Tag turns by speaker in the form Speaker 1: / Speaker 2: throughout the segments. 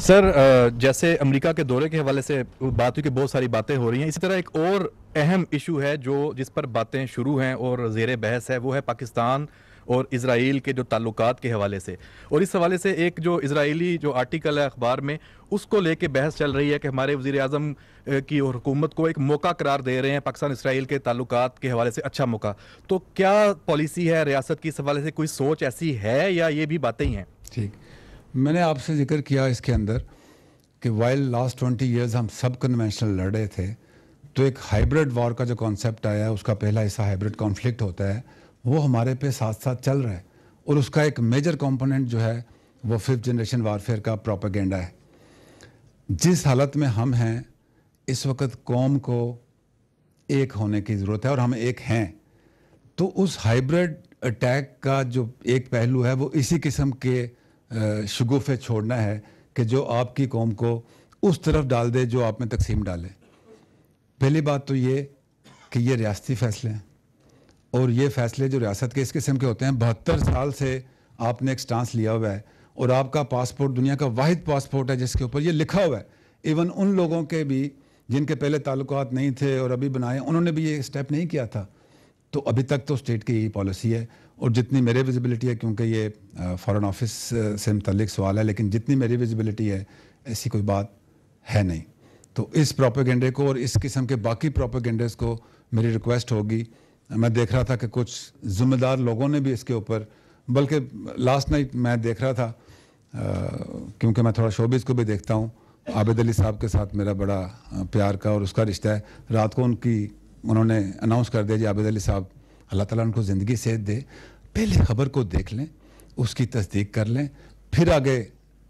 Speaker 1: sir जैसे America के दौरे के हवाले से बात हुई कि बहुत सारी बातें हो रही हैं इसी तरह एक और अहम इशू है जो जिस पर बातें शुरू हैं और जेर बहस है वो है पाकिस्तान और इसराइल के जो ताल्लुक के हवाले से और इस हवाले से एक जो इसराइली जो आर्टिकल है अखबार में उसको लेके बहस चल रही है कि हमारे वजी अजम की और हुकूमत को एक मौका करार दे रहे हैं पाकिस्तान इसराइल के ताल्लुक के हवाले से अच्छा मौका तो क्या पॉलिसी है रियासत की इस हवाले से कोई सोच ऐसी है या ये भी बातें ही हैं ठीक मैंने आपसे
Speaker 2: जिक्र किया इसके अंदर कि वाइल लास्ट ट्वेंटी ईयर्स हम सब कन्वेंशनल लड़ रहे थे तो एक हाइब्रिड वॉर का जो कॉन्सेप्ट आया है उसका पहला हिस्सा हाइब्रिड कॉन्फ्लिक्ट होता है वो हमारे पे साथ साथ चल रहा है और उसका एक मेजर कंपोनेंट जो है वो फिफ्थ जनरेशन वारफेयर का प्रोपागेंडा है जिस हालत में हम हैं इस वक्त कौम को एक होने की ज़रूरत है और हम एक हैं तो उस हाइब्रिड अटैक का जो एक पहलू है वो इसी किस्म के शगुफ़ छोड़ना है कि जो आपकी कौम को उस तरफ डाल दे जो आप में तकसीम डाले पहली बात तो ये कि ये रियासती फ़ैसले हैं और ये फ़ैसले जो रियासत के इस किस्म के होते हैं बहत्तर साल से आपने एक स्टांस लिया हुआ है और आपका पासपोर्ट दुनिया का वाद पासपोर्ट है जिसके ऊपर ये लिखा हुआ है इवन उन लोगों के भी जिनके पहले ताल्लुक नहीं थे और अभी बनाए उन्होंने भी ये स्टेप नहीं किया था तो अभी तक तो स्टेट की यही पॉलिसी है और जितनी मेरी विजिबिलिटी है क्योंकि ये फॉरेन ऑफिस से मतलब सवाल है लेकिन जितनी मेरी विजिबिलिटी है ऐसी कोई बात है नहीं तो इस प्रोपेगेंडे को और इस किस्म के बाकी प्रोपेगेंडेज़ को मेरी रिक्वेस्ट होगी मैं देख रहा था कि कुछ जिम्मेदार लोगों ने भी इसके ऊपर बल्कि लास्ट नाइट मैं देख रहा था क्योंकि मैं थोड़ा शोबिस को भी देखता हूँ आबिद अली साहब के साथ मेरा बड़ा प्यार का और उसका रिश्ता है रात को उनकी उन्होंने अनाउंस कर दिया जी आबिद अली साहब अल्लाह ताला उनको ज़िंदगी सेहत दे पहले खबर को देख लें उसकी तस्दीक कर लें फिर आगे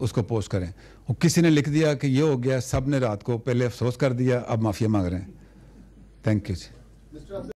Speaker 2: उसको पोस्ट करें और किसी ने लिख दिया कि ये हो गया सब ने रात को पहले अफसोस कर दिया अब माफ़िया मांग रहे हैं थैंक यू
Speaker 1: जी